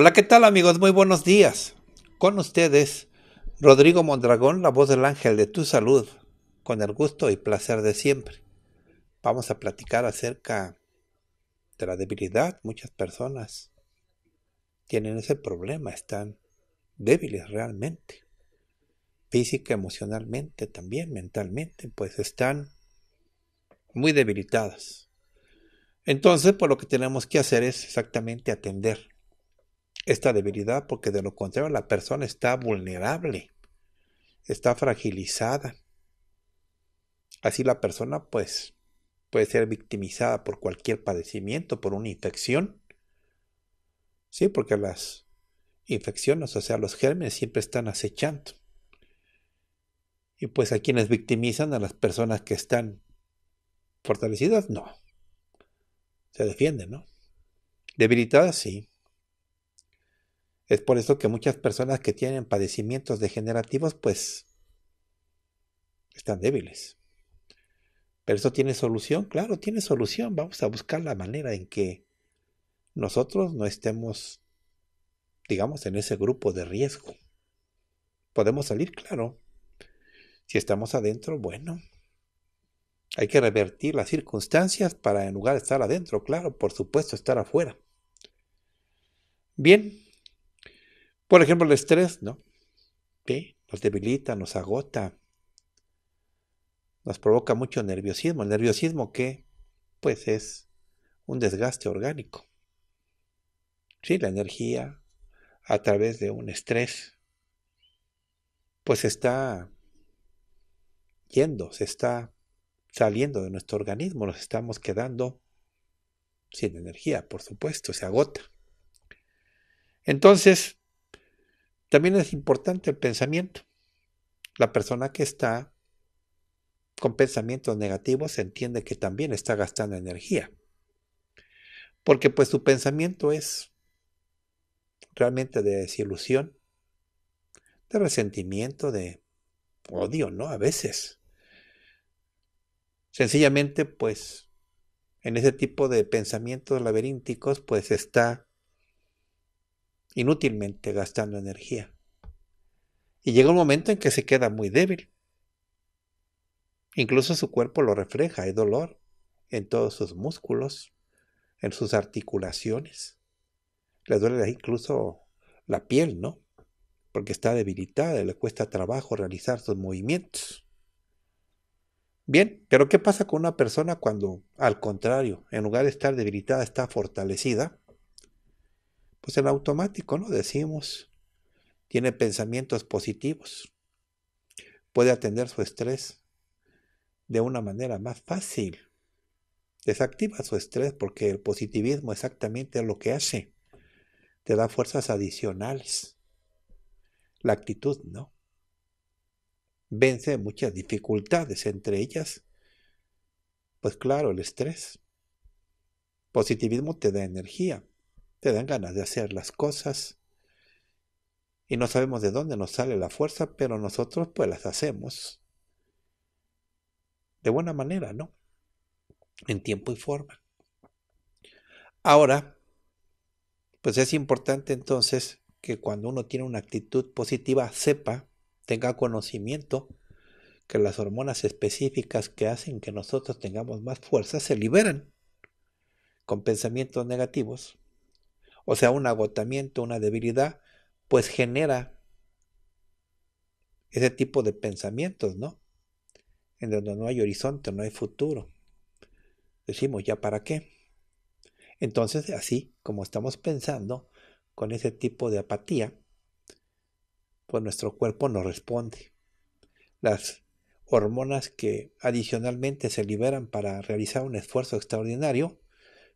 Hola, ¿qué tal amigos? Muy buenos días. Con ustedes, Rodrigo Mondragón, la voz del ángel de tu salud, con el gusto y placer de siempre. Vamos a platicar acerca de la debilidad. Muchas personas tienen ese problema, están débiles realmente, física, emocionalmente, también mentalmente, pues están muy debilitadas. Entonces, pues lo que tenemos que hacer es exactamente atender esta debilidad porque de lo contrario la persona está vulnerable, está fragilizada. Así la persona pues puede ser victimizada por cualquier padecimiento, por una infección. Sí, porque las infecciones, o sea, los gérmenes siempre están acechando. Y pues a quienes victimizan a las personas que están fortalecidas, no. Se defienden, ¿no? Debilitadas, sí. Es por eso que muchas personas que tienen padecimientos degenerativos, pues, están débiles. Pero eso tiene solución, claro, tiene solución. Vamos a buscar la manera en que nosotros no estemos, digamos, en ese grupo de riesgo. Podemos salir, claro. Si estamos adentro, bueno. Hay que revertir las circunstancias para en lugar de estar adentro, claro, por supuesto, estar afuera. Bien, por ejemplo, el estrés, ¿no? Nos debilita, nos agota, nos provoca mucho nerviosismo. El nerviosismo que, pues, es un desgaste orgánico. Sí, la energía a través de un estrés, pues está yendo, se está saliendo de nuestro organismo, nos estamos quedando sin energía, por supuesto, se agota. Entonces, también es importante el pensamiento. La persona que está con pensamientos negativos entiende que también está gastando energía. Porque pues su pensamiento es realmente de desilusión, de resentimiento, de odio, ¿no? A veces. Sencillamente pues en ese tipo de pensamientos laberínticos pues está inútilmente gastando energía. Y llega un momento en que se queda muy débil. Incluso su cuerpo lo refleja, hay dolor en todos sus músculos, en sus articulaciones. Le duele incluso la piel, ¿no? Porque está debilitada, le cuesta trabajo realizar sus movimientos. Bien, pero ¿qué pasa con una persona cuando, al contrario, en lugar de estar debilitada, está fortalecida? pues en automático, ¿no? Decimos, tiene pensamientos positivos, puede atender su estrés de una manera más fácil, desactiva su estrés porque el positivismo exactamente es lo que hace, te da fuerzas adicionales, la actitud, ¿no? Vence muchas dificultades, entre ellas, pues claro, el estrés. Positivismo te da energía, te dan ganas de hacer las cosas y no sabemos de dónde nos sale la fuerza, pero nosotros pues las hacemos de buena manera, ¿no? En tiempo y forma. Ahora, pues es importante entonces que cuando uno tiene una actitud positiva sepa, tenga conocimiento que las hormonas específicas que hacen que nosotros tengamos más fuerza se liberan con pensamientos negativos o sea, un agotamiento, una debilidad, pues genera ese tipo de pensamientos, ¿no? En donde no hay horizonte, no hay futuro. Decimos, ¿ya para qué? Entonces, así como estamos pensando con ese tipo de apatía, pues nuestro cuerpo no responde. Las hormonas que adicionalmente se liberan para realizar un esfuerzo extraordinario,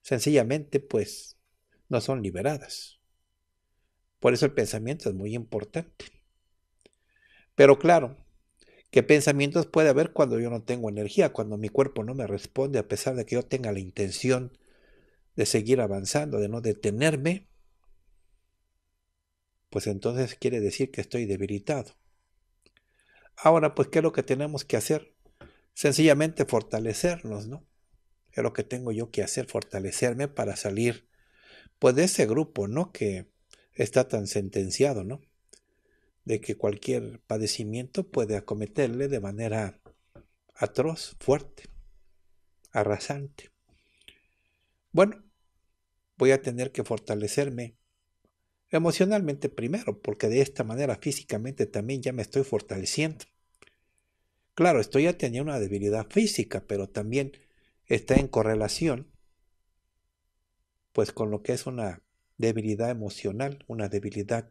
sencillamente pues no son liberadas. Por eso el pensamiento es muy importante. Pero claro, ¿qué pensamientos puede haber cuando yo no tengo energía, cuando mi cuerpo no me responde, a pesar de que yo tenga la intención de seguir avanzando, de no detenerme? Pues entonces quiere decir que estoy debilitado. Ahora, pues, ¿qué es lo que tenemos que hacer? Sencillamente fortalecernos, ¿no? Es lo que tengo yo que hacer, fortalecerme para salir pues de ese grupo, ¿no? Que está tan sentenciado, ¿no? De que cualquier padecimiento puede acometerle de manera atroz, fuerte, arrasante. Bueno, voy a tener que fortalecerme emocionalmente primero, porque de esta manera físicamente también ya me estoy fortaleciendo. Claro, estoy ya tenía una debilidad física, pero también está en correlación pues con lo que es una debilidad emocional, una debilidad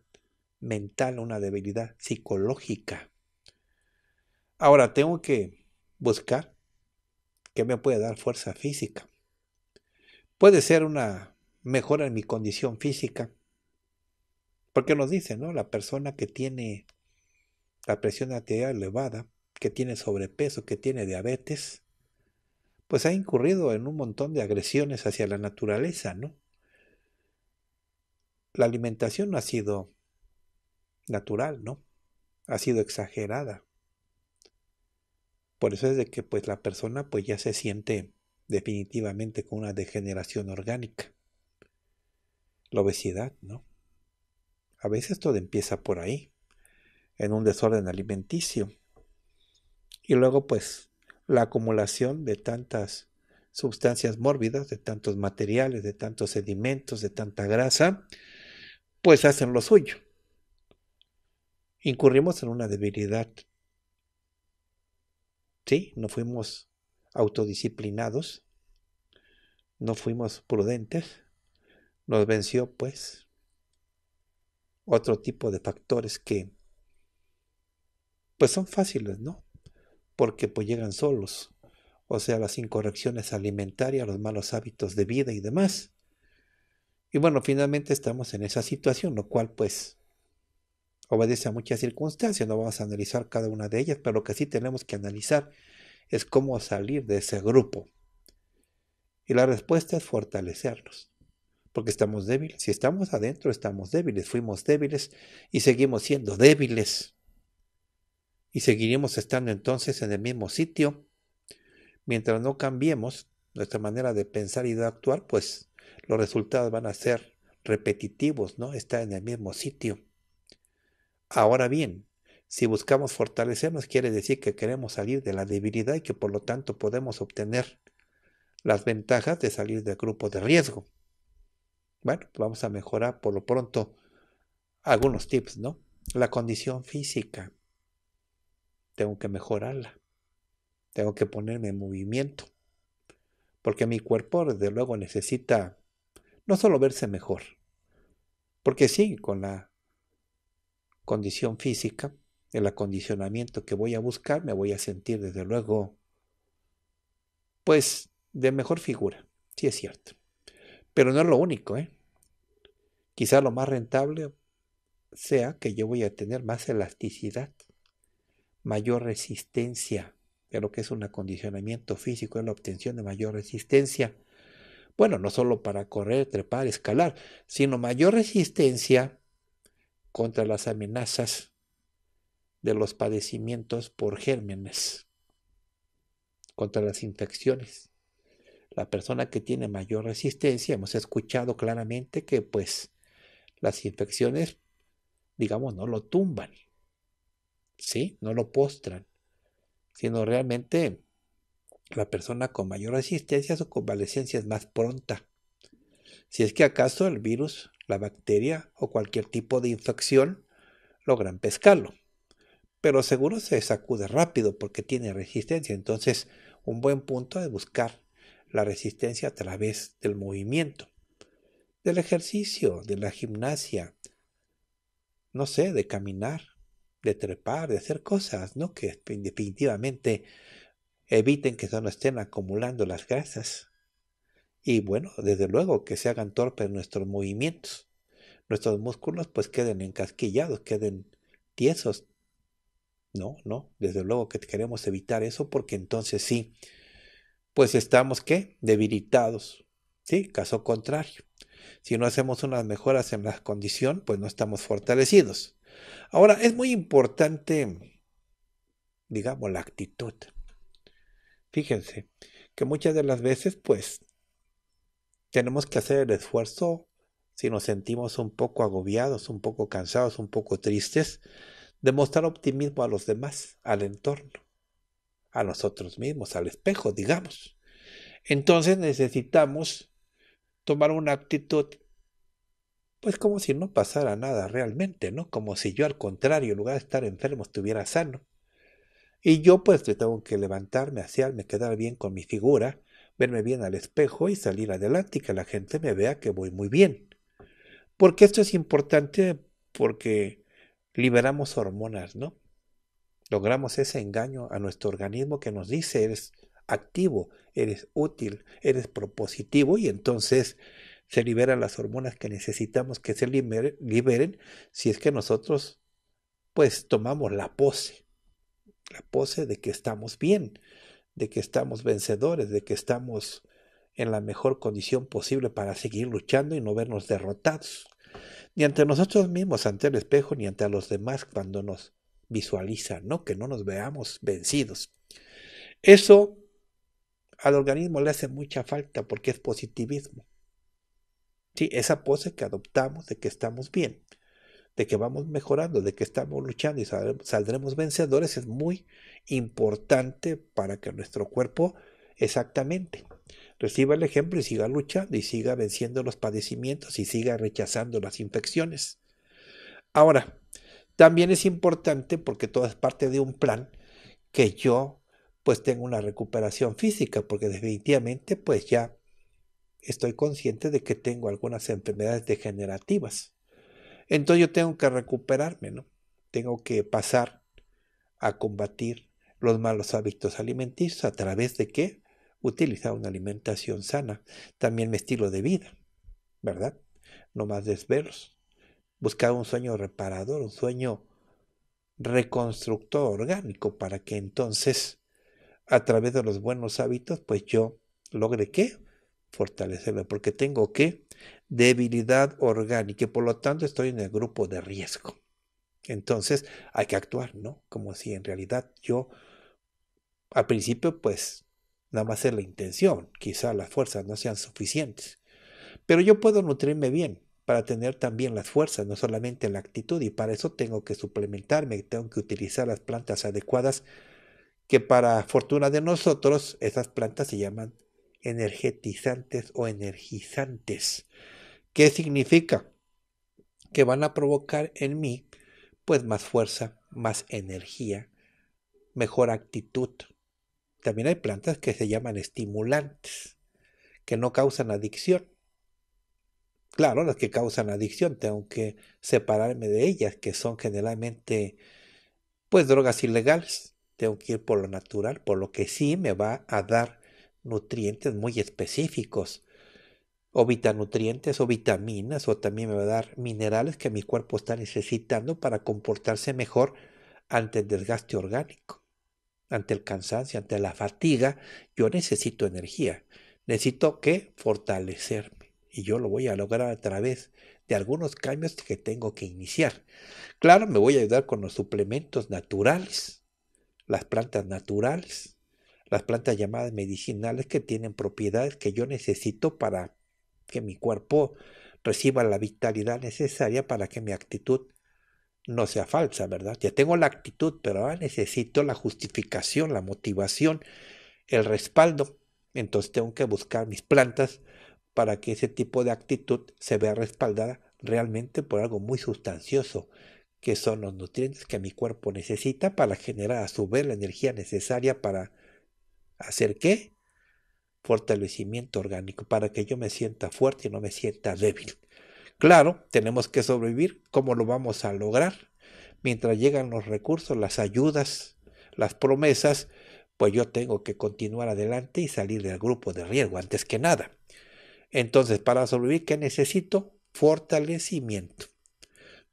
mental, una debilidad psicológica. Ahora tengo que buscar que me puede dar fuerza física. Puede ser una mejora en mi condición física, porque nos dice, ¿no? La persona que tiene la presión arterial elevada, que tiene sobrepeso, que tiene diabetes, pues ha incurrido en un montón de agresiones hacia la naturaleza, ¿no? La alimentación no ha sido natural, ¿no? Ha sido exagerada. Por eso es de que pues la persona pues ya se siente definitivamente con una degeneración orgánica. La obesidad, ¿no? A veces todo empieza por ahí, en un desorden alimenticio. Y luego pues la acumulación de tantas sustancias mórbidas, de tantos materiales, de tantos sedimentos, de tanta grasa, pues hacen lo suyo. Incurrimos en una debilidad. ¿Sí? No fuimos autodisciplinados, no fuimos prudentes, nos venció pues otro tipo de factores que pues son fáciles, ¿no? porque pues llegan solos, o sea, las incorrecciones alimentarias, los malos hábitos de vida y demás. Y bueno, finalmente estamos en esa situación, lo cual pues obedece a muchas circunstancias, no vamos a analizar cada una de ellas, pero lo que sí tenemos que analizar es cómo salir de ese grupo. Y la respuesta es fortalecernos, porque estamos débiles. Si estamos adentro, estamos débiles, fuimos débiles y seguimos siendo débiles y seguiremos estando entonces en el mismo sitio. Mientras no cambiemos nuestra manera de pensar y de actuar, pues los resultados van a ser repetitivos, ¿no? Estar en el mismo sitio. Ahora bien, si buscamos fortalecernos, quiere decir que queremos salir de la debilidad y que por lo tanto podemos obtener las ventajas de salir del grupo de riesgo. Bueno, vamos a mejorar por lo pronto algunos tips, ¿no? La condición física tengo que mejorarla. Tengo que ponerme en movimiento. Porque mi cuerpo, desde luego, necesita no solo verse mejor. Porque sí, con la condición física, el acondicionamiento que voy a buscar, me voy a sentir, desde luego, pues de mejor figura. Sí, es cierto. Pero no es lo único, ¿eh? Quizá lo más rentable sea que yo voy a tener más elasticidad mayor resistencia, de lo que es un acondicionamiento físico, es la obtención de mayor resistencia. Bueno, no solo para correr, trepar, escalar, sino mayor resistencia contra las amenazas de los padecimientos por gérmenes, contra las infecciones. La persona que tiene mayor resistencia, hemos escuchado claramente que pues las infecciones, digamos, no lo tumban, ¿sí? No lo postran, sino realmente la persona con mayor resistencia, su convalecencia es más pronta. Si es que acaso el virus, la bacteria o cualquier tipo de infección logran pescarlo. Pero seguro se sacude rápido porque tiene resistencia. Entonces, un buen punto es buscar la resistencia a través del movimiento, del ejercicio, de la gimnasia, no sé, de caminar, de trepar, de hacer cosas, ¿no? Que definitivamente eviten que no estén acumulando las grasas. Y bueno, desde luego que se hagan torpes nuestros movimientos. Nuestros músculos pues queden encasquillados, queden tiesos. No, no, desde luego que queremos evitar eso porque entonces sí, pues estamos ¿qué? Debilitados. Sí, caso contrario. Si no hacemos unas mejoras en la condición, pues no estamos fortalecidos. Ahora, es muy importante, digamos, la actitud. Fíjense que muchas de las veces, pues, tenemos que hacer el esfuerzo si nos sentimos un poco agobiados, un poco cansados, un poco tristes, de mostrar optimismo a los demás, al entorno, a nosotros mismos, al espejo, digamos. Entonces necesitamos tomar una actitud pues como si no pasara nada realmente, ¿no? Como si yo al contrario, en lugar de estar enfermo, estuviera sano. Y yo pues tengo que levantarme, me quedar bien con mi figura, verme bien al espejo y salir adelante y que la gente me vea que voy muy bien. Porque esto es importante porque liberamos hormonas, ¿no? Logramos ese engaño a nuestro organismo que nos dice eres activo, eres útil, eres propositivo y entonces se liberan las hormonas que necesitamos que se liberen, si es que nosotros pues tomamos la pose, la pose de que estamos bien, de que estamos vencedores, de que estamos en la mejor condición posible para seguir luchando y no vernos derrotados, ni ante nosotros mismos, ante el espejo, ni ante los demás cuando nos visualizan, ¿no? Que no nos veamos vencidos. Eso al organismo le hace mucha falta porque es positivismo. Sí, esa pose que adoptamos de que estamos bien, de que vamos mejorando, de que estamos luchando y saldremos vencedores es muy importante para que nuestro cuerpo exactamente reciba el ejemplo y siga luchando y siga venciendo los padecimientos y siga rechazando las infecciones. Ahora, también es importante porque todo es parte de un plan que yo pues tengo una recuperación física porque definitivamente pues ya estoy consciente de que tengo algunas enfermedades degenerativas. Entonces yo tengo que recuperarme, ¿no? Tengo que pasar a combatir los malos hábitos alimenticios a través de qué? Utilizar una alimentación sana, también mi estilo de vida, ¿verdad? No más desvelos. Buscar un sueño reparador, un sueño reconstructor orgánico para que entonces a través de los buenos hábitos pues yo logre qué? fortalecerme, porque tengo que debilidad orgánica y por lo tanto estoy en el grupo de riesgo. Entonces hay que actuar, ¿no? Como si en realidad yo, al principio, pues nada más es la intención, quizá las fuerzas no sean suficientes, pero yo puedo nutrirme bien para tener también las fuerzas, no solamente la actitud, y para eso tengo que suplementarme, tengo que utilizar las plantas adecuadas, que para fortuna de nosotros, esas plantas se llaman energetizantes o energizantes. ¿Qué significa? Que van a provocar en mí pues más fuerza, más energía, mejor actitud. También hay plantas que se llaman estimulantes, que no causan adicción. Claro, las que causan adicción tengo que separarme de ellas, que son generalmente pues drogas ilegales. Tengo que ir por lo natural, por lo que sí me va a dar nutrientes muy específicos o o vitaminas o también me va a dar minerales que mi cuerpo está necesitando para comportarse mejor ante el desgaste orgánico, ante el cansancio, ante la fatiga. Yo necesito energía, necesito que fortalecerme y yo lo voy a lograr a través de algunos cambios que tengo que iniciar. Claro, me voy a ayudar con los suplementos naturales, las plantas naturales, las plantas llamadas medicinales que tienen propiedades que yo necesito para que mi cuerpo reciba la vitalidad necesaria para que mi actitud no sea falsa, ¿verdad? Ya tengo la actitud, pero ahora necesito la justificación, la motivación, el respaldo. Entonces tengo que buscar mis plantas para que ese tipo de actitud se vea respaldada realmente por algo muy sustancioso, que son los nutrientes que mi cuerpo necesita para generar a su vez la energía necesaria para ¿Hacer qué? Fortalecimiento orgánico para que yo me sienta fuerte y no me sienta débil. Claro, tenemos que sobrevivir. ¿Cómo lo vamos a lograr? Mientras llegan los recursos, las ayudas, las promesas, pues yo tengo que continuar adelante y salir del grupo de riesgo antes que nada. Entonces, para sobrevivir, ¿qué necesito? Fortalecimiento.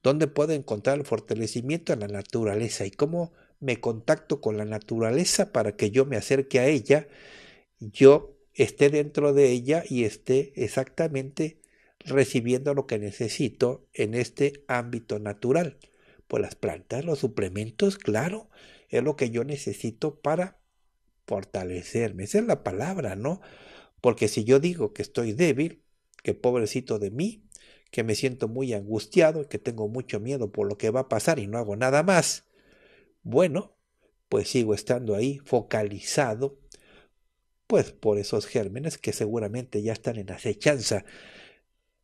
¿Dónde puedo encontrar el fortalecimiento en la naturaleza? ¿Y cómo me contacto con la naturaleza para que yo me acerque a ella, yo esté dentro de ella y esté exactamente recibiendo lo que necesito en este ámbito natural. Pues las plantas, los suplementos, claro, es lo que yo necesito para fortalecerme. Esa es la palabra, ¿no? Porque si yo digo que estoy débil, que pobrecito de mí, que me siento muy angustiado, que tengo mucho miedo por lo que va a pasar y no hago nada más, bueno, pues sigo estando ahí focalizado, pues por esos gérmenes que seguramente ya están en acechanza.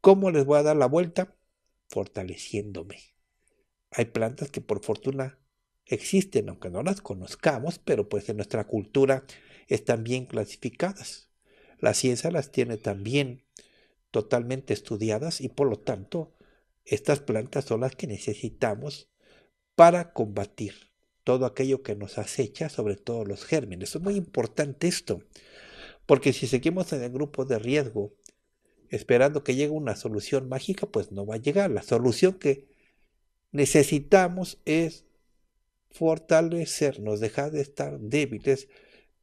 ¿Cómo les voy a dar la vuelta? Fortaleciéndome. Hay plantas que por fortuna existen, aunque no las conozcamos, pero pues en nuestra cultura están bien clasificadas. La ciencia las tiene también totalmente estudiadas y por lo tanto estas plantas son las que necesitamos para combatir todo aquello que nos acecha, sobre todo los gérmenes. Es muy importante esto, porque si seguimos en el grupo de riesgo esperando que llegue una solución mágica, pues no va a llegar. La solución que necesitamos es fortalecernos, dejar de estar débiles,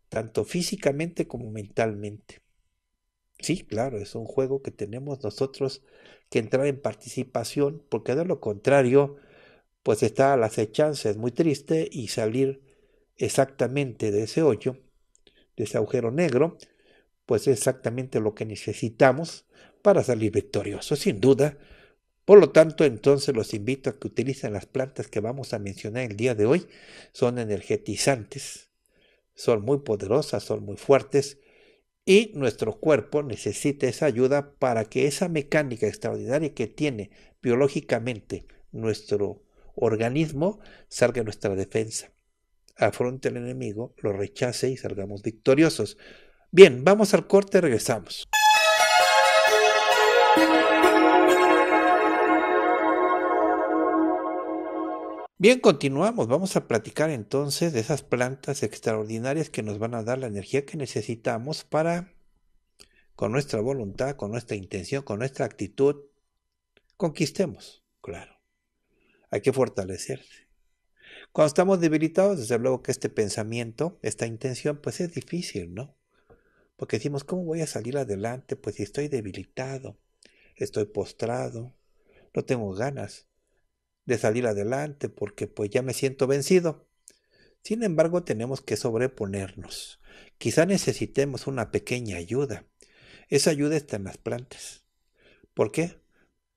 tanto físicamente como mentalmente. Sí, claro, es un juego que tenemos nosotros que entrar en participación, porque de lo contrario, pues está a la acechanza, es muy triste, y salir exactamente de ese hoyo, de ese agujero negro, pues es exactamente lo que necesitamos para salir victorioso, sin duda. Por lo tanto, entonces los invito a que utilicen las plantas que vamos a mencionar el día de hoy. Son energetizantes, son muy poderosas, son muy fuertes y nuestro cuerpo necesita esa ayuda para que esa mecánica extraordinaria que tiene biológicamente nuestro organismo salga nuestra defensa. Afronte al enemigo, lo rechace y salgamos victoriosos. Bien, vamos al corte, regresamos. Bien, continuamos. Vamos a platicar entonces de esas plantas extraordinarias que nos van a dar la energía que necesitamos para, con nuestra voluntad, con nuestra intención, con nuestra actitud, conquistemos, claro hay que fortalecerse. Cuando estamos debilitados, desde luego que este pensamiento, esta intención, pues es difícil, ¿no? Porque decimos, ¿cómo voy a salir adelante? Pues si estoy debilitado, estoy postrado, no tengo ganas de salir adelante porque pues ya me siento vencido. Sin embargo, tenemos que sobreponernos. Quizá necesitemos una pequeña ayuda. Esa ayuda está en las plantas. ¿Por qué?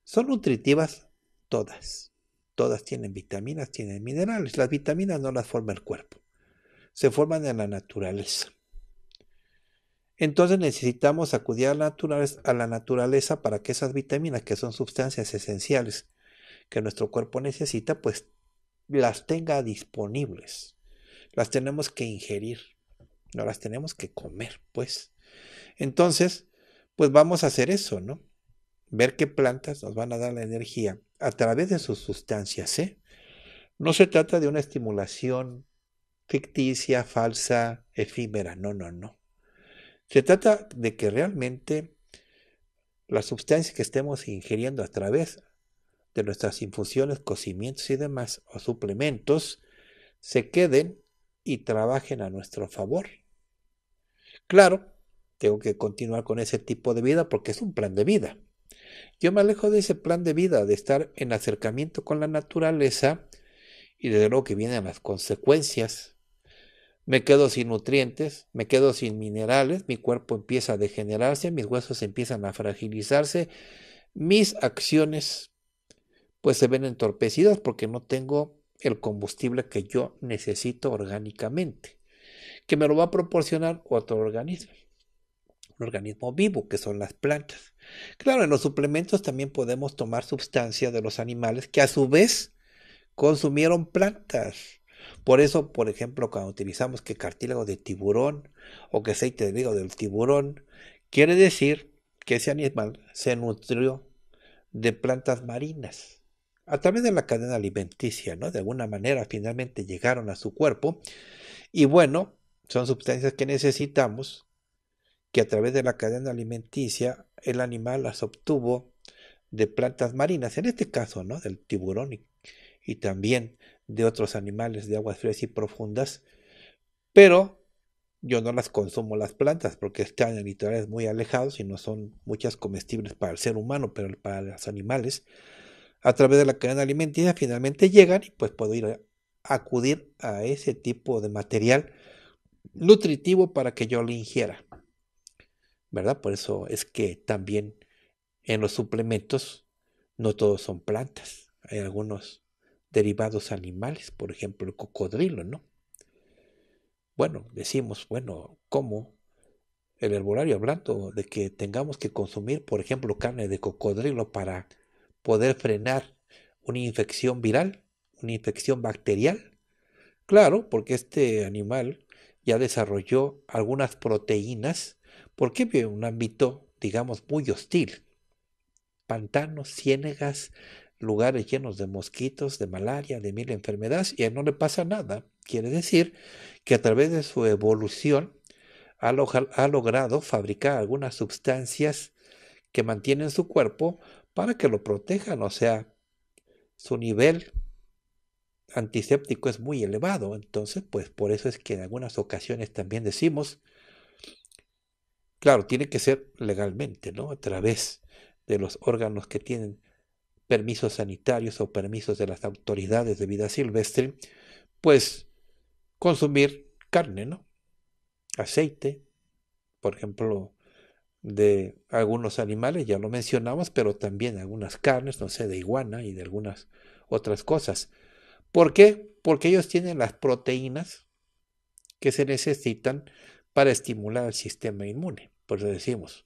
Son nutritivas todas. Todas tienen vitaminas, tienen minerales. Las vitaminas no las forma el cuerpo, se forman en la naturaleza. Entonces necesitamos acudir a la, naturaleza, para que esas vitaminas, que son sustancias esenciales que nuestro cuerpo necesita, pues las tenga disponibles. Las tenemos que ingerir, no las tenemos que comer, pues. Entonces, pues vamos a hacer eso, ¿no? Ver qué plantas nos van a dar la energía a través de sus sustancias. ¿eh? No se trata de una estimulación ficticia, falsa, efímera, no, no, no. Se trata de que realmente las sustancias que estemos ingiriendo a través de nuestras infusiones, cocimientos y demás, o suplementos, se queden y trabajen a nuestro favor. Claro, tengo que continuar con ese tipo de vida porque es un plan de vida. Yo me alejo de ese plan de vida, de estar en acercamiento con la naturaleza y desde luego que vienen las consecuencias. Me quedo sin nutrientes, me quedo sin minerales, mi cuerpo empieza a degenerarse, mis huesos empiezan a fragilizarse, mis acciones pues se ven entorpecidas porque no tengo el combustible que yo necesito orgánicamente, que me lo va a proporcionar otro organismo, un organismo vivo que son las plantas. Claro, en los suplementos también podemos tomar sustancias de los animales que a su vez consumieron plantas. Por eso, por ejemplo, cuando utilizamos que cartílago de tiburón o que aceite de hígado del tiburón, quiere decir que ese animal se nutrió de plantas marinas. A través de la cadena alimenticia, ¿no? De alguna manera finalmente llegaron a su cuerpo. Y bueno, son sustancias que necesitamos que a través de la cadena alimenticia el animal las obtuvo de plantas marinas, en este caso, ¿no? Del tiburón y, también de otros animales de aguas frías y profundas, pero yo no las consumo las plantas porque están en litorales muy alejados y no son muchas comestibles para el ser humano, pero para los animales, a través de la cadena alimenticia finalmente llegan y pues puedo ir a acudir a ese tipo de material nutritivo para que yo lo ingiera. ¿verdad? Por eso es que también en los suplementos no todos son plantas, hay algunos derivados animales, por ejemplo el cocodrilo, ¿no? Bueno, decimos, bueno, ¿cómo? El herbolario hablando de que tengamos que consumir, por ejemplo, carne de cocodrilo para poder frenar una infección viral, una infección bacterial. Claro, porque este animal ya desarrolló algunas proteínas porque vive en un ámbito, digamos, muy hostil. Pantanos, ciénegas, lugares llenos de mosquitos, de malaria, de mil enfermedades, y a él no le pasa nada. Quiere decir que a través de su evolución ha, ha logrado fabricar algunas sustancias que mantienen su cuerpo para que lo protejan, o sea, su nivel antiséptico es muy elevado, entonces pues por eso es que en algunas ocasiones también decimos Claro, tiene que ser legalmente, ¿no? A través de los órganos que tienen permisos sanitarios o permisos de las autoridades de vida silvestre, pues consumir carne, ¿no? Aceite, por ejemplo, de algunos animales, ya lo mencionamos, pero también algunas carnes, no sé, de iguana y de algunas otras cosas. ¿Por qué? Porque ellos tienen las proteínas que se necesitan para estimular el sistema inmune. Por eso decimos,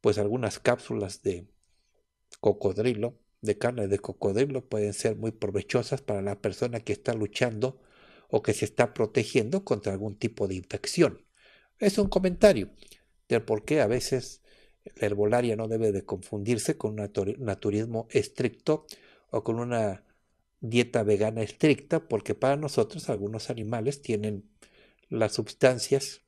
pues algunas cápsulas de cocodrilo, de carne de cocodrilo, pueden ser muy provechosas para la persona que está luchando o que se está protegiendo contra algún tipo de infección. Es un comentario del por qué a veces la herbolaria no debe de confundirse con un naturismo estricto o con una dieta vegana estricta, porque para nosotros algunos animales tienen las sustancias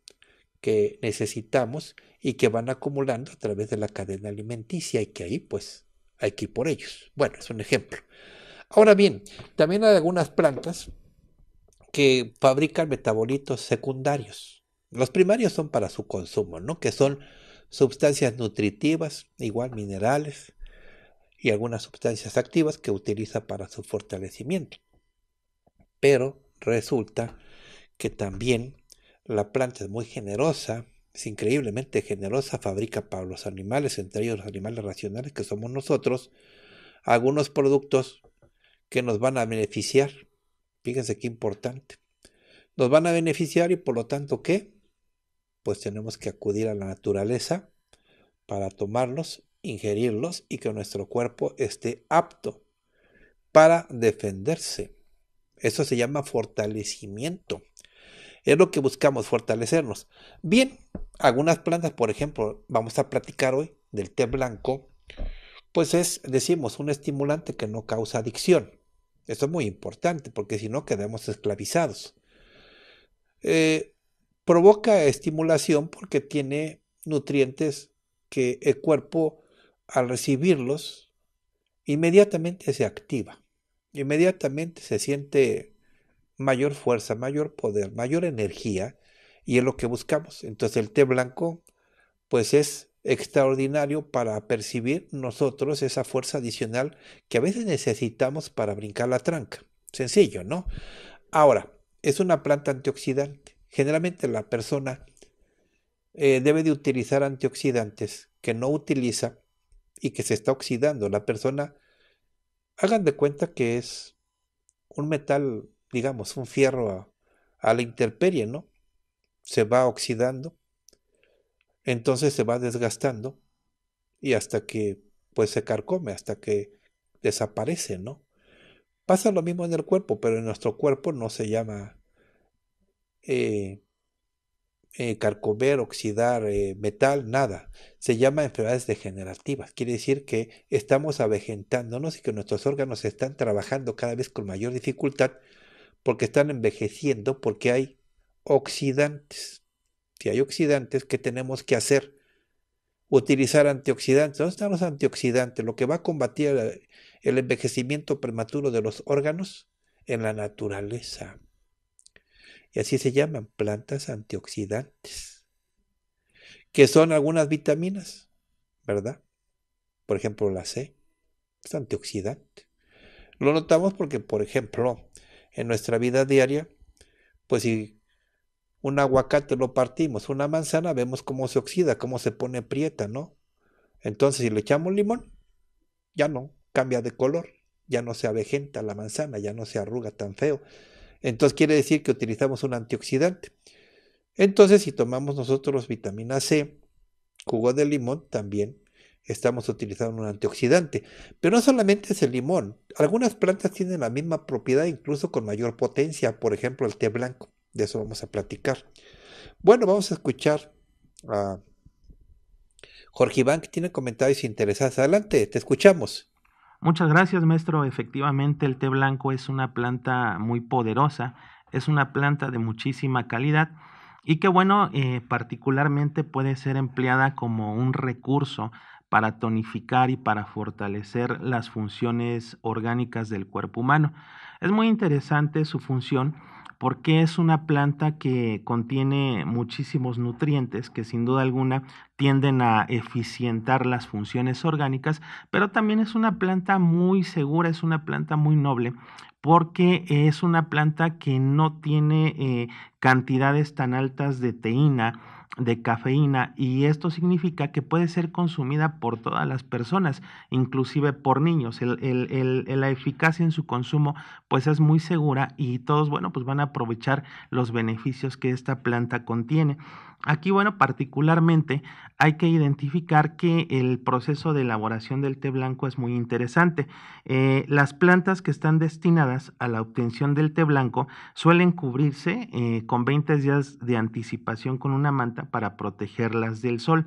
que necesitamos y que van acumulando a través de la cadena alimenticia y que ahí pues hay que ir por ellos. Bueno, es un ejemplo. Ahora bien, también hay algunas plantas que fabrican metabolitos secundarios. Los primarios son para su consumo, ¿no? Que son sustancias nutritivas, igual minerales y algunas sustancias activas que utiliza para su fortalecimiento. Pero resulta que también la planta es muy generosa, es increíblemente generosa, fabrica para los animales, entre ellos los animales racionales que somos nosotros, algunos productos que nos van a beneficiar. Fíjense qué importante. Nos van a beneficiar y por lo tanto, ¿qué? Pues tenemos que acudir a la naturaleza para tomarlos, ingerirlos y que nuestro cuerpo esté apto para defenderse. Eso se llama fortalecimiento. Es lo que buscamos, fortalecernos. Bien, algunas plantas, por ejemplo, vamos a platicar hoy del té blanco, pues es, decimos, un estimulante que no causa adicción. Esto es muy importante porque si no quedamos esclavizados. Eh, provoca estimulación porque tiene nutrientes que el cuerpo al recibirlos inmediatamente se activa, inmediatamente se siente mayor fuerza, mayor poder, mayor energía, y es lo que buscamos. Entonces el té blanco, pues es extraordinario para percibir nosotros esa fuerza adicional que a veces necesitamos para brincar la tranca. Sencillo, ¿no? Ahora, es una planta antioxidante. Generalmente la persona eh, debe de utilizar antioxidantes que no utiliza y que se está oxidando. La persona, hagan de cuenta que es un metal digamos, un fierro a, la intemperie, ¿no? Se va oxidando, entonces se va desgastando y hasta que pues se carcome, hasta que desaparece, ¿no? Pasa lo mismo en el cuerpo, pero en nuestro cuerpo no se llama eh, eh carcomer, oxidar, eh, metal, nada. Se llama enfermedades degenerativas. Quiere decir que estamos avejentándonos y que nuestros órganos están trabajando cada vez con mayor dificultad porque están envejeciendo, porque hay oxidantes. Si hay oxidantes, ¿qué tenemos que hacer? Utilizar antioxidantes. ¿Dónde están los antioxidantes? Lo que va a combatir el envejecimiento prematuro de los órganos en la naturaleza. Y así se llaman plantas antioxidantes, que son algunas vitaminas, ¿verdad? Por ejemplo, la C es antioxidante. Lo notamos porque, por ejemplo, en nuestra vida diaria, pues si un aguacate lo partimos, una manzana, vemos cómo se oxida, cómo se pone prieta, ¿no? Entonces, si le echamos limón, ya no, cambia de color, ya no se avejenta la manzana, ya no se arruga tan feo. Entonces quiere decir que utilizamos un antioxidante. Entonces, si tomamos nosotros vitamina C, jugo de limón, también estamos utilizando un antioxidante. Pero no solamente es el limón, algunas plantas tienen la misma propiedad, incluso con mayor potencia, por ejemplo el té blanco, de eso vamos a platicar. Bueno, vamos a escuchar a Jorge Iván, que tiene comentarios interesantes. Adelante, te escuchamos. Muchas gracias, maestro. Efectivamente, el té blanco es una planta muy poderosa, es una planta de muchísima calidad y que, bueno, eh, particularmente puede ser empleada como un recurso para tonificar y para fortalecer las funciones orgánicas del cuerpo humano. Es muy interesante su función porque es una planta que contiene muchísimos nutrientes que sin duda alguna tienden a eficientar las funciones orgánicas, pero también es una planta muy segura, es una planta muy noble porque es una planta que no tiene eh, cantidades tan altas de teína, de cafeína y esto significa que puede ser consumida por todas las personas, inclusive por niños. la eficacia en su consumo pues es muy segura y todos, bueno, pues van a aprovechar los beneficios que esta planta contiene. Aquí, bueno, particularmente hay que identificar que el proceso de elaboración del té blanco es muy interesante. Eh, las plantas que están destinadas a la obtención del té blanco suelen cubrirse eh, con 20 días de anticipación con una manta para protegerlas del sol.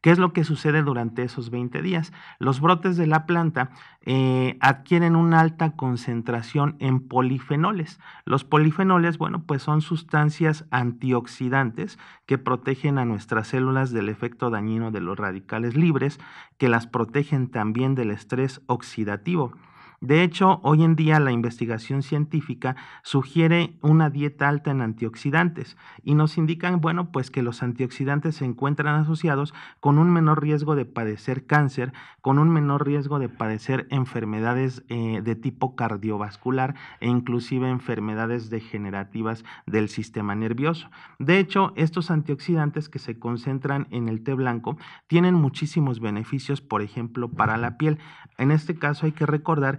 ¿Qué es lo que sucede durante esos 20 días? Los brotes de la planta eh, adquieren una alta concentración en polifenoles. Los polifenoles, bueno, pues son sustancias antioxidantes que protegen a nuestras células del efecto dañino de los radicales libres, que las protegen también del estrés oxidativo. De hecho, hoy en día la investigación científica sugiere una dieta alta en antioxidantes y nos indican, bueno, pues que los antioxidantes se encuentran asociados con un menor riesgo de padecer cáncer, con un menor riesgo de padecer enfermedades eh, de tipo cardiovascular e inclusive enfermedades degenerativas del sistema nervioso. De hecho, estos antioxidantes que se concentran en el té blanco tienen muchísimos beneficios, por ejemplo, para la piel. En este caso hay que recordar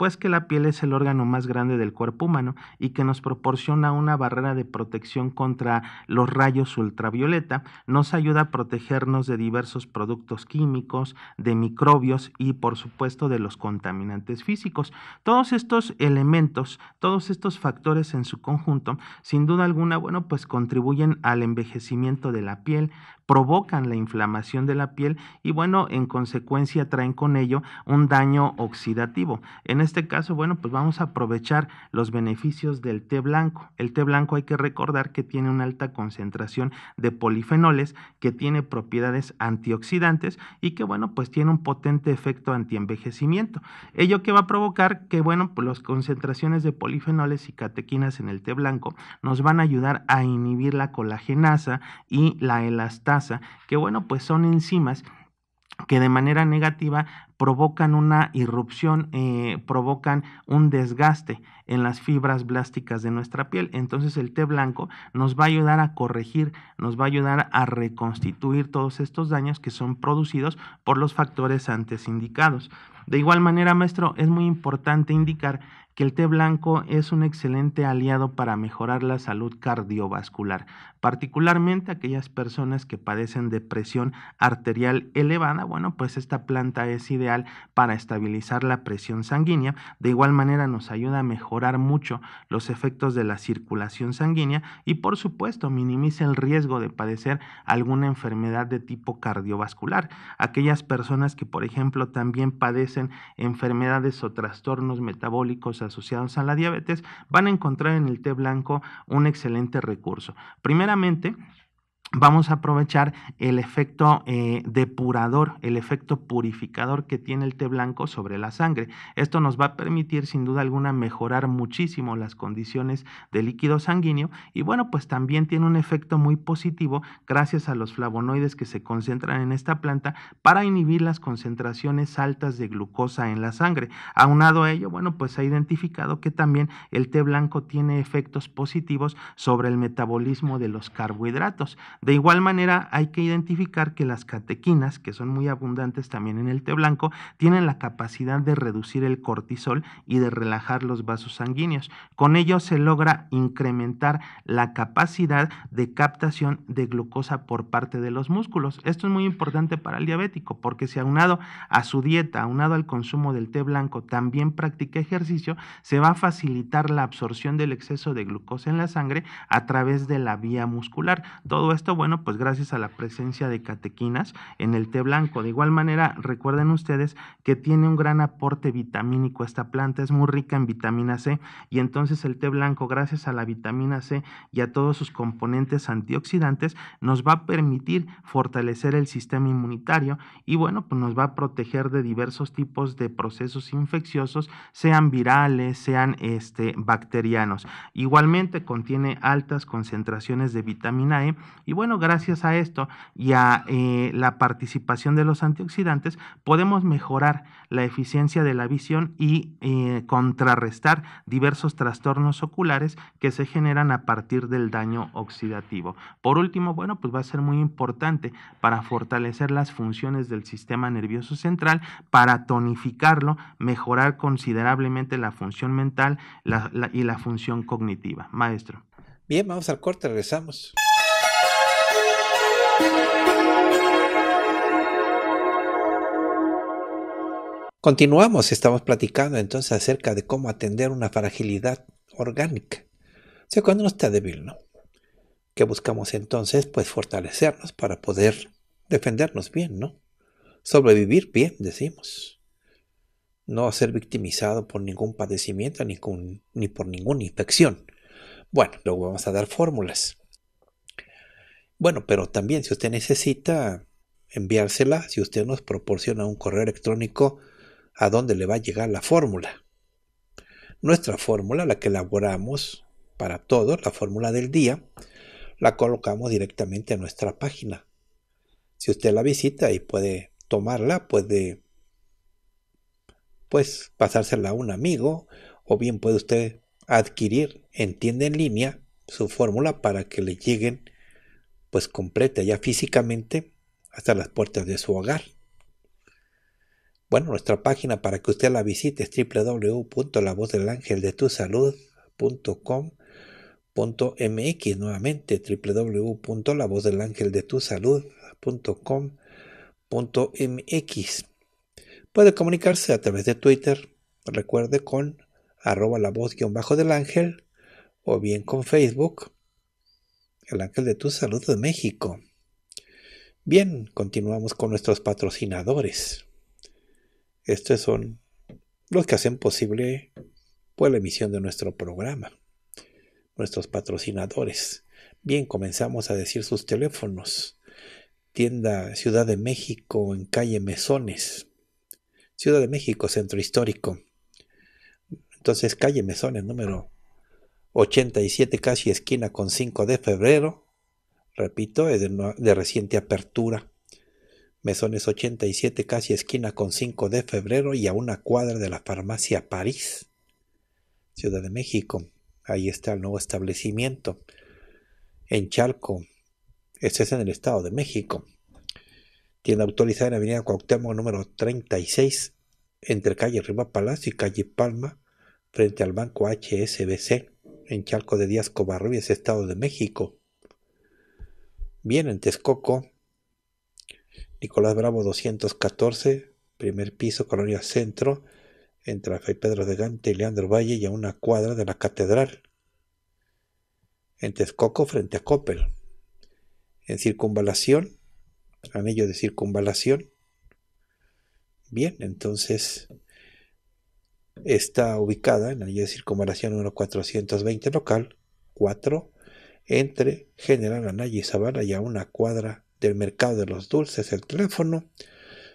pues que la piel es el órgano más grande del cuerpo humano y que nos proporciona una barrera de protección contra los rayos ultravioleta, nos ayuda a protegernos de diversos productos químicos, de microbios y por supuesto de los contaminantes físicos. Todos estos elementos, todos estos factores en su conjunto, sin duda alguna, bueno, pues contribuyen al envejecimiento de la piel, provocan la inflamación de la piel y bueno, en consecuencia traen con ello un daño oxidativo. En este caso, bueno, pues vamos a aprovechar los beneficios del té blanco. El té blanco hay que recordar que tiene una alta concentración de polifenoles, que tiene propiedades antioxidantes y que, bueno, pues tiene un potente efecto antienvejecimiento. Ello que va a provocar que, bueno, pues las concentraciones de polifenoles y catequinas en el té blanco nos van a ayudar a inhibir la colagenasa y la elastasa, que, bueno, pues son enzimas que de manera negativa provocan una irrupción, eh, provocan un desgaste en las fibras blásticas de nuestra piel. Entonces el té blanco nos va a ayudar a corregir, nos va a ayudar a reconstituir todos estos daños que son producidos por los factores antes indicados. De igual manera, maestro, es muy importante indicar que el té blanco es un excelente aliado para mejorar la salud cardiovascular, particularmente aquellas personas que padecen de presión arterial elevada. Bueno, pues esta planta es ideal para estabilizar la presión sanguínea. De igual manera nos ayuda a mejorar mucho los efectos de la circulación sanguínea y por supuesto minimiza el riesgo de padecer alguna enfermedad de tipo cardiovascular. Aquellas personas que por ejemplo también padecen enfermedades o trastornos metabólicos asociados a la diabetes van a encontrar en el té blanco un excelente recurso. Primeramente, vamos a aprovechar el efecto eh, depurador, el efecto purificador que tiene el té blanco sobre la sangre. Esto nos va a permitir sin duda alguna mejorar muchísimo las condiciones de líquido sanguíneo y bueno, pues también tiene un efecto muy positivo gracias a los flavonoides que se concentran en esta planta para inhibir las concentraciones altas de glucosa en la sangre. Aunado a ello, bueno, pues se ha identificado que también el té blanco tiene efectos positivos sobre el metabolismo de los carbohidratos de igual manera, hay que identificar que las catequinas, que son muy abundantes también en el té blanco, tienen la capacidad de reducir el cortisol y de relajar los vasos sanguíneos. Con ello se logra incrementar la capacidad de captación de glucosa por parte de los músculos. Esto es muy importante para el diabético porque si aunado a su dieta, aunado al consumo del té blanco, también practica ejercicio, se va a facilitar la absorción del exceso de glucosa en la sangre a través de la vía muscular. Todo esto bueno, pues gracias a la presencia de catequinas en el té blanco. De igual manera, recuerden ustedes que tiene un gran aporte vitamínico esta planta, es muy rica en vitamina C y entonces el té blanco, gracias a la vitamina C y a todos sus componentes antioxidantes, nos va a permitir fortalecer el sistema inmunitario y bueno, pues nos va a proteger de diversos tipos de procesos infecciosos, sean virales, sean este, bacterianos. Igualmente contiene altas concentraciones de vitamina E y bueno, gracias a esto y a eh, la participación de los antioxidantes, podemos mejorar la eficiencia de la visión y eh, contrarrestar diversos trastornos oculares que se generan a partir del daño oxidativo. Por último, bueno, pues va a ser muy importante para fortalecer las funciones del sistema nervioso central, para tonificarlo, mejorar considerablemente la función mental y la función cognitiva. Maestro. Bien, vamos al corte, regresamos. Continuamos, estamos platicando entonces acerca de cómo atender una fragilidad orgánica. O sea, cuando uno está débil, ¿no? ¿Qué buscamos entonces? Pues fortalecernos para poder defendernos bien, ¿no? Sobrevivir bien, decimos. No ser victimizado por ningún padecimiento ni por ninguna infección. Bueno, luego vamos a dar fórmulas. Bueno, pero también si usted necesita enviársela, si usted nos proporciona un correo electrónico, ¿a dónde le va a llegar la fórmula? Nuestra fórmula, la que elaboramos para todos, la fórmula del día, la colocamos directamente en nuestra página. Si usted la visita y puede tomarla, puede pues pasársela a un amigo o bien puede usted adquirir en tienda en línea su fórmula para que le lleguen pues completa ya físicamente hasta las puertas de su hogar. Bueno, nuestra página para que usted la visite es www.lavozdelangeldetusalud.com.mx nuevamente www.lavozdelangeldetusalud.com.mx Puede comunicarse a través de Twitter, recuerde con arroba la voz guión bajo del ángel o bien con Facebook el ángel de tu salud de México. Bien, continuamos con nuestros patrocinadores. Estos son los que hacen posible pues, la emisión de nuestro programa. Nuestros patrocinadores. Bien, comenzamos a decir sus teléfonos. Tienda Ciudad de México en calle Mesones. Ciudad de México, Centro Histórico. Entonces, calle Mesones, número 87 casi esquina con 5 de febrero. Repito, es de, reciente apertura. Mesones 87 casi esquina con 5 de febrero y a una cuadra de la farmacia París, Ciudad de México. Ahí está el nuevo establecimiento. En Chalco, Este es en el Estado de México. Tiene autorizada en Avenida Cuauhtémoc número 36, entre calle Riva Palacio y calle Palma, frente al banco HSBC en Chalco de Díaz Covarrubias, Estado de México. Bien, en Texcoco, Nicolás Bravo 214, primer piso, Colonia Centro, entre Fray Pedro de Gante y Leandro Valle y a una cuadra de la Catedral. En Texcoco, frente a Coppel. En Circunvalación, anillo de Circunvalación. Bien, entonces Está ubicada en la de circunvalación número 420, local 4, entre General Anaya y Sabana y a una cuadra del Mercado de los Dulces. El teléfono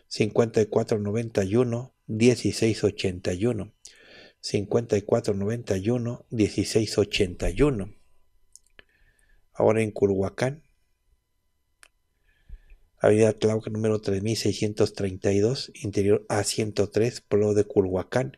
5491 1681. 5491 1681. Ahora en Curhuacán, Avenida Tlauca número 3632, interior A103, Pueblo de Curhuacán.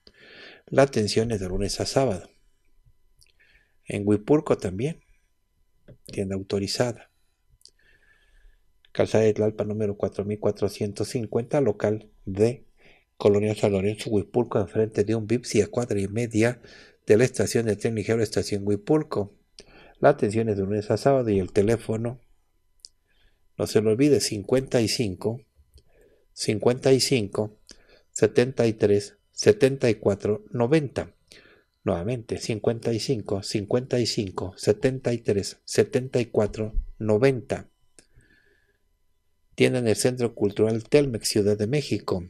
La atención es de lunes a sábado. En Huipulco también, tienda autorizada. Calzada de Tlalpa número 4450, local de Colonia San Lorenzo, Huipulco, enfrente de un Bipsi a cuadra y media de la estación de tren ligero Estación Huipulco. La atención es de lunes a sábado y el teléfono, no se lo olvide, 55 55 73 7490. Nuevamente, 55, 55, 73, 74, 90. Tienda el Centro Cultural Telmex, Ciudad de México.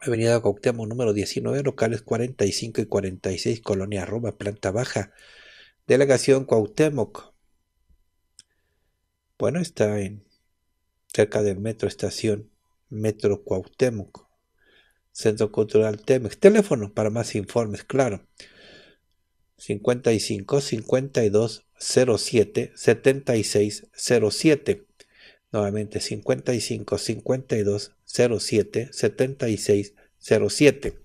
Avenida Cautemo, número 19, locales 45 y 46, Colonia Roma, planta baja. Delegación Cuauhtémoc. Bueno, está en cerca del metro estación, Metro Cuauhtémoc. Centro Cultural Temex. Teléfono para más informes, claro. 55 52 07 76 07. Nuevamente 55 52 07 76 07.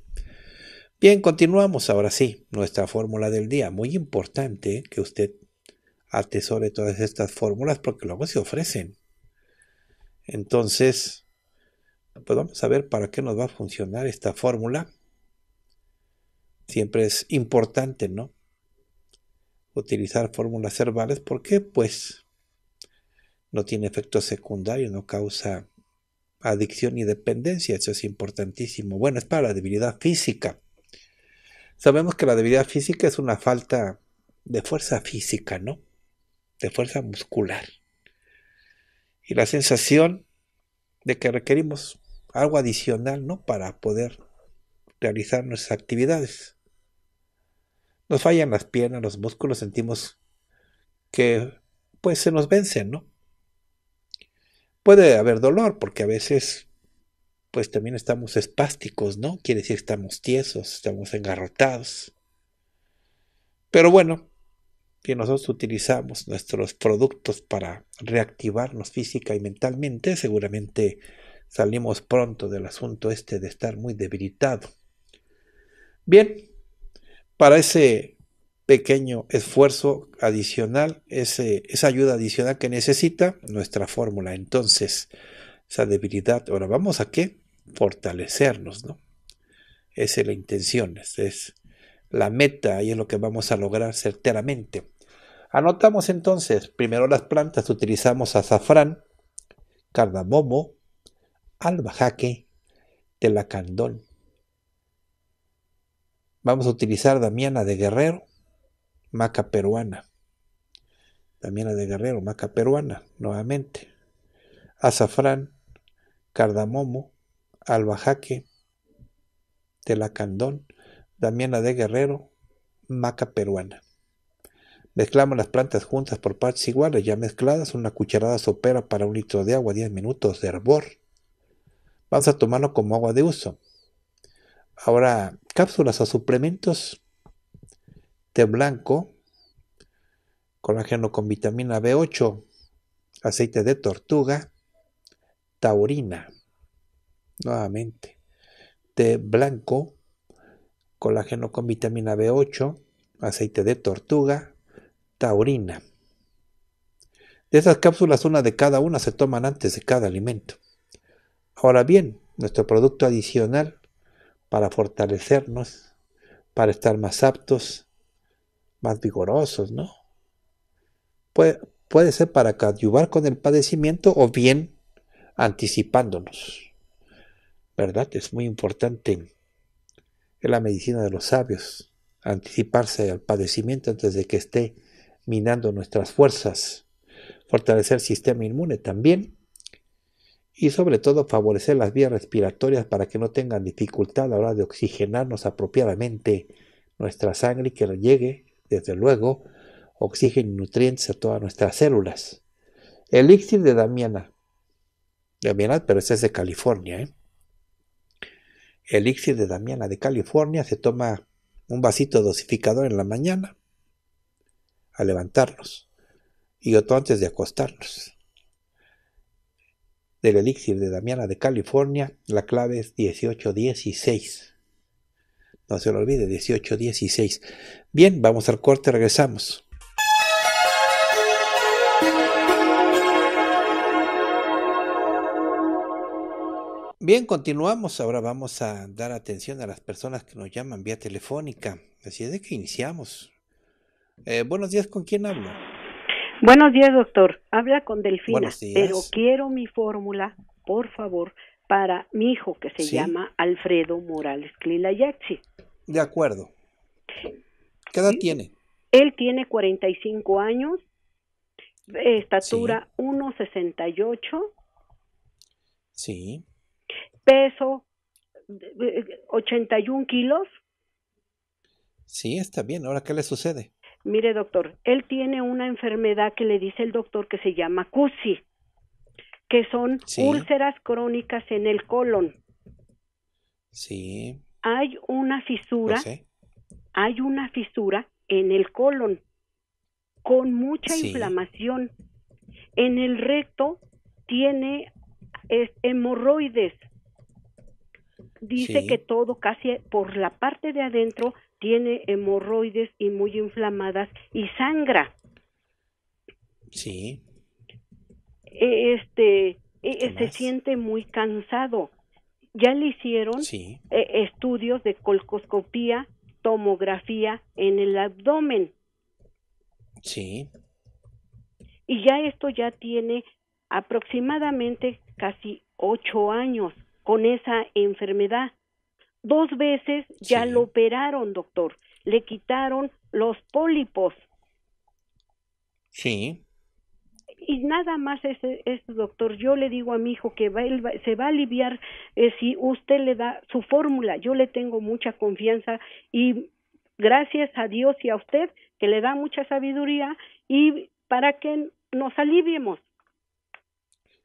Bien, continuamos ahora sí, nuestra fórmula del día. Muy importante que usted atesore todas estas fórmulas porque luego se ofrecen. Entonces, pues vamos a ver para qué nos va a funcionar esta fórmula. Siempre es importante, ¿no? Utilizar fórmulas herbales qué? pues no tiene efecto secundario, no causa adicción y dependencia, eso es importantísimo. Bueno, es para la debilidad física. Sabemos que la debilidad física es una falta de fuerza física, ¿no? De fuerza muscular. Y la sensación de que requerimos algo adicional ¿no? para poder realizar nuestras actividades. Nos fallan las piernas, los músculos, sentimos que pues se nos vencen, ¿no? Puede haber dolor porque a veces pues también estamos espásticos, ¿no? Quiere decir estamos tiesos, estamos engarrotados. Pero bueno, si nosotros utilizamos nuestros productos para reactivarnos física y mentalmente, seguramente salimos pronto del asunto este de estar muy debilitado. Bien, para ese pequeño esfuerzo adicional, esa ayuda adicional que necesita nuestra fórmula, entonces, esa debilidad, ahora vamos a qué? Fortalecernos, ¿no? Esa es la intención, esa es la meta y es lo que vamos a lograr certeramente. Anotamos entonces, primero las plantas, utilizamos azafrán, cardamomo, la telacandón. Vamos a utilizar Damiana de Guerrero, maca peruana. Damiana de Guerrero, maca peruana, nuevamente. Azafrán, cardamomo, albahaque, telacandón, Damiana de Guerrero, maca peruana. Mezclamos las plantas juntas por partes iguales, ya mezcladas, una cucharada sopera para un litro de agua, 10 minutos de hervor. Vamos a tomarlo como agua de uso. Ahora, cápsulas o suplementos. Té blanco, colágeno con vitamina B8, aceite de tortuga, taurina. Nuevamente, té blanco, colágeno con vitamina B8, aceite de tortuga, taurina. De esas cápsulas, una de cada una se toman antes de cada alimento. Ahora bien, nuestro producto adicional para fortalecernos, para estar más aptos, más vigorosos, ¿no? Puede, ser para ayudar con el padecimiento o bien anticipándonos. ¿Verdad? Es muy importante en la medicina de los sabios anticiparse al padecimiento antes de que esté minando nuestras fuerzas, fortalecer el sistema inmune también y sobre todo favorecer las vías respiratorias para que no tengan dificultad a la hora de oxigenarnos apropiadamente nuestra sangre y que llegue, desde luego, oxígeno y nutrientes a todas nuestras células. Elixir de Damiana. Damiana, pero es de California. ¿eh? Elixir de Damiana de California se toma un vasito dosificador en la mañana a levantarnos y otro antes de acostarnos del elixir de Damiana de California, la clave es 1816. No se lo olvide, 1816. Bien, vamos al corte, regresamos. Bien, continuamos. Ahora vamos a dar atención a las personas que nos llaman vía telefónica. Así es de que iniciamos. Eh, buenos días, ¿con quién hablo? Buenos días, doctor. Habla con Delfina, pero quiero mi fórmula, por favor, para mi hijo que se llama Alfredo Morales Clilayachi. De acuerdo. ¿Qué edad tiene? Él tiene 45 años, estatura 1,68. Sí. Peso 81 eh, eh, kilos. Sí, está bien. Ahora, ¿qué le sucede? Mire, doctor, él tiene una enfermedad que le dice el doctor que se llama CUSI, que son úlceras crónicas en el colon. Sí. Hay una fisura, hay una fisura en el colon con mucha inflamación. En el recto tiene hemorroides. Dice que todo casi por la parte de adentro tiene hemorroides y muy inflamadas y sangra. Sí. E, este, e, se siente muy cansado. Ya le hicieron e, estudios de colcoscopía, tomografía en el abdomen. Sí. Y ya esto ya tiene aproximadamente casi ocho años con esa enfermedad. Dos veces ya lo operaron, doctor. Le quitaron los pólipos. Sí. Y nada más es, doctor, yo le digo a mi hijo que se va a aliviar eh, si usted le da su fórmula. Yo le tengo mucha confianza y gracias a Dios y a usted que le da mucha sabiduría y para que nos aliviemos.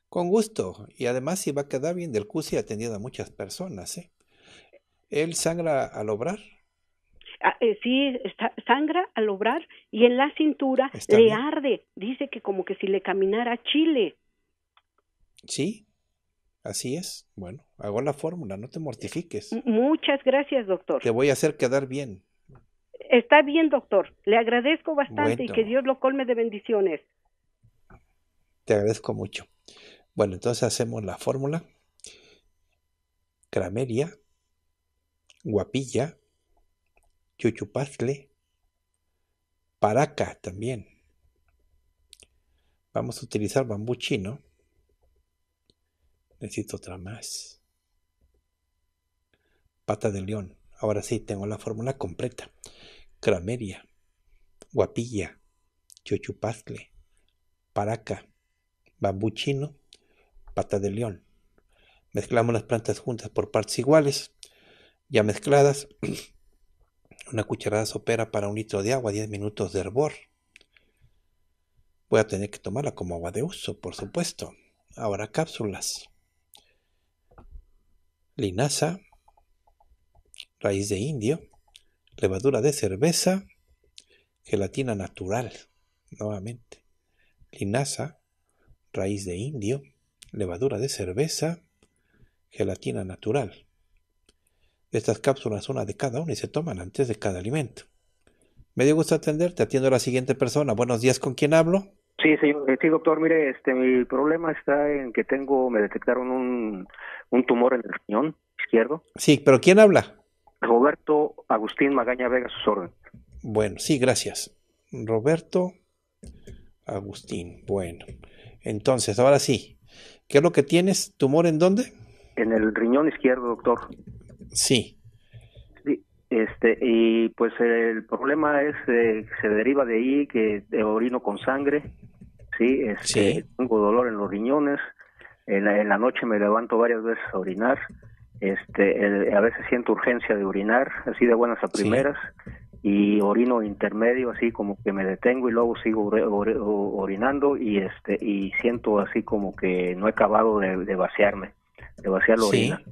Con gusto. Y además si va a quedar bien del CUSI atendiendo a muchas personas, ¿eh? él sangra al obrar. Ah, eh, sí, sangra al obrar y en la cintura le arde. Dice que como que si le caminara a Chile. Sí, así es. Bueno, hago la fórmula, no te mortifiques. Muchas gracias, doctor. Te voy a hacer quedar bien. Está bien, doctor. Le agradezco bastante y que Dios lo colme de bendiciones. Te agradezco mucho. Bueno, entonces hacemos la fórmula. Crameria Guapilla, Chuchupazle, Paraca también. Vamos a utilizar bambú chino. Necesito otra más. Pata de león. Ahora sí, tengo la fórmula completa. Crameria, guapilla, Chuchupazle. paraca, bambú chino, pata de león. Mezclamos las plantas juntas por partes iguales ya mezcladas, una cucharada sopera para un litro de agua, 10 minutos de hervor. Voy a tener que tomarla como agua de uso, por supuesto. Ahora cápsulas. Linaza, raíz de indio, levadura de cerveza, gelatina natural, nuevamente. Linaza, raíz de indio, levadura de cerveza, gelatina natural. Estas cápsulas una de cada una y se toman antes de cada alimento. Me dio gusto atenderte. Atiendo a la siguiente persona. Buenos días, ¿con quién hablo? Sí, sí, doctor, mire, este, mi problema está en que tengo, me detectaron un, un tumor en el riñón izquierdo. Sí, pero ¿quién habla? Roberto Agustín Magaña Vega, sus órdenes. Bueno, sí, gracias. Roberto Agustín, bueno. Entonces, ahora sí, ¿qué es lo que tienes? ¿Tumor en dónde? En el riñón izquierdo, doctor. Sí. Este, y pues el problema es que eh, se deriva de ahí que eh, orino con sangre, sí, este, tengo dolor en los riñones, en la, noche me levanto varias veces a orinar, este, a veces siento urgencia de orinar, así de buenas a primeras, y orino intermedio, así como que me detengo y luego sigo orinando y este, y siento así como que no he acabado de, vaciarme, de vaciar la orina.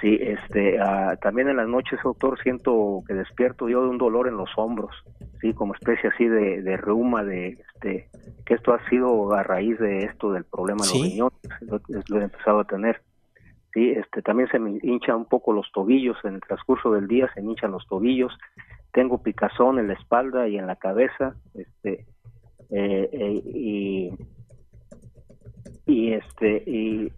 Sí, este, ah, también en las noches, doctor, siento que despierto yo de un dolor en los hombros, sí, como especie así de, de reuma, de, este que esto ha sido a raíz de esto del problema de los riñones, lo, he empezado a tener. Sí, este, también se me hinchan un poco los tobillos en el transcurso del día, se me hinchan los tobillos. Tengo picazón en la espalda y en la cabeza, este, eh, eh, y y este y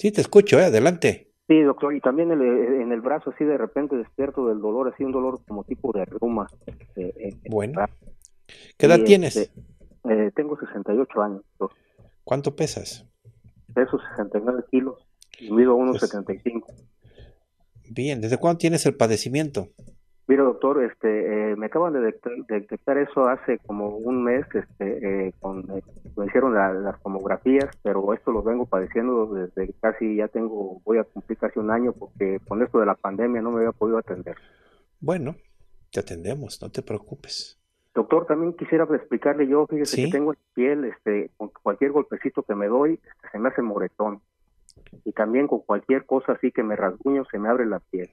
Sí, te escucho, eh, adelante. Sí, doctor, y también en el brazo así de repente despierto del dolor, así un dolor como tipo de ruma. Eh, eh, bueno. ¿Qué edad tienes? Este, eh, tengo 68 años. ¿Cuánto pesas? Peso 69 kilos y mido 1,75. bien, ¿desde cuándo tienes el padecimiento? Mira, doctor, este, eh, me acaban de detectar eso hace como un mes, este, eh, eh, hicieron las tomografías, pero esto lo vengo padeciendo desde casi ya tengo, voy a cumplir casi un año porque con esto de la pandemia no me había podido atender. Bueno, te atendemos, no te preocupes. Doctor, también quisiera explicarle yo, fíjese que tengo piel, este, con cualquier golpecito que me doy, este, se me hace moretón. Y también con cualquier cosa así que me rasguño, se me abre la piel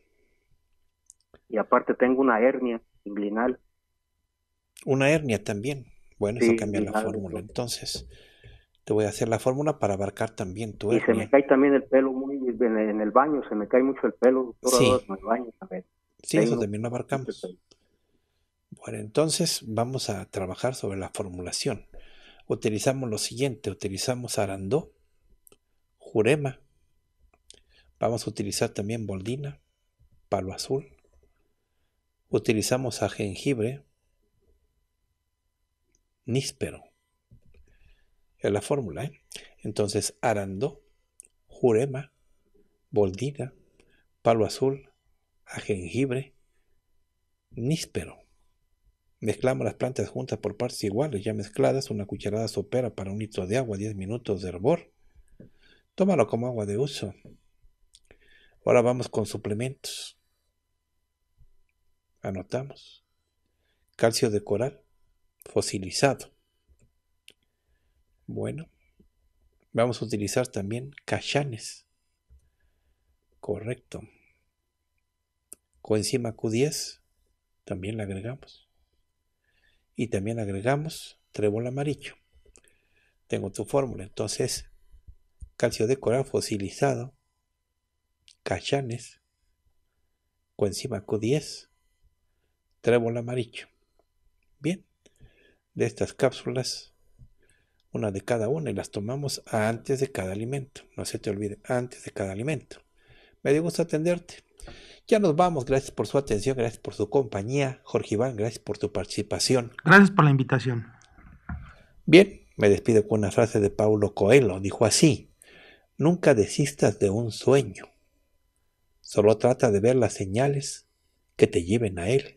y aparte tengo una hernia inguinal. Una hernia también. Bueno, eso cambia la fórmula. Entonces, te voy a hacer la fórmula para abarcar también tu hernia. Y se me cae también el pelo muy en el, baño, se me cae mucho el pelo en el baño Sí, eso también lo abarcamos. Bueno, entonces vamos a trabajar sobre la formulación. Utilizamos lo siguiente, utilizamos arandó, jurema, vamos a utilizar también boldina, palo azul, utilizamos a jengibre, níspero. Es la fórmula. ¿eh? Entonces, arando, jurema, boldina, palo azul, a jengibre, níspero. Mezclamos las plantas juntas por partes iguales, ya mezcladas, una cucharada sopera para un litro de agua, 10 minutos de hervor. Tómalo como agua de uso. Ahora vamos con suplementos. Anotamos. Calcio de coral, fosilizado. Bueno, vamos a utilizar también cachanes. Correcto. Coenzima Q10, también la agregamos. Y también agregamos trébol amarillo. Tengo tu fórmula, entonces, calcio de coral fosilizado, cachanes, coenzima Q10, trébol amarillo. Bien, de estas cápsulas, una de cada una, y las tomamos antes de cada alimento. No se te olvide, antes de cada alimento. Me dio gusto atenderte. Ya nos vamos, gracias por su atención, gracias por su compañía, Jorge Iván, gracias por tu participación. Gracias por la invitación. Bien, me despido con una frase de Paulo Coelho, dijo así, nunca desistas de un sueño, solo trata de ver las señales que te lleven a él.